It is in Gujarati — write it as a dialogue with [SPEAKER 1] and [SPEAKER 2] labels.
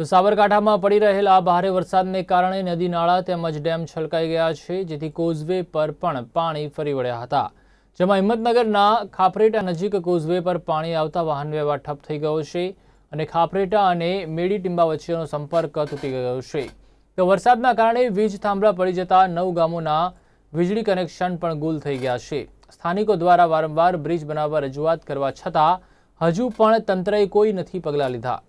[SPEAKER 1] તો સાબરકાંઠામાં પડી રહેલા ભારે વરસાદને કારણે નદી નાળા તેમજ ડેમ છલકાઈ ગયા છે જેથી કોઝવે પર પણ પાણી ફરી વળ્યા હતા જેમાં હિંમતનગરના ખાપરેટા નજીક કોઝવે પર પાણી આવતા વાહન વ્યવહાર ઠપ થઈ ગયો છે અને ખાપરેટા અને મેડીટિંબા વચ્ચેનો સંપર્ક તૂટી ગયો છે તો વરસાદના કારણે વીજ થાંભલા પડી જતા નવ ગામોના વીજળી કનેક્શન પણ ગુલ થઈ ગયા છે સ્થાનિકો દ્વારા વારંવાર બ્રિજ બનાવવા રજૂઆત કરવા છતાં હજુ પણ તંત્રએ કોઈ નથી પગલાં લીધા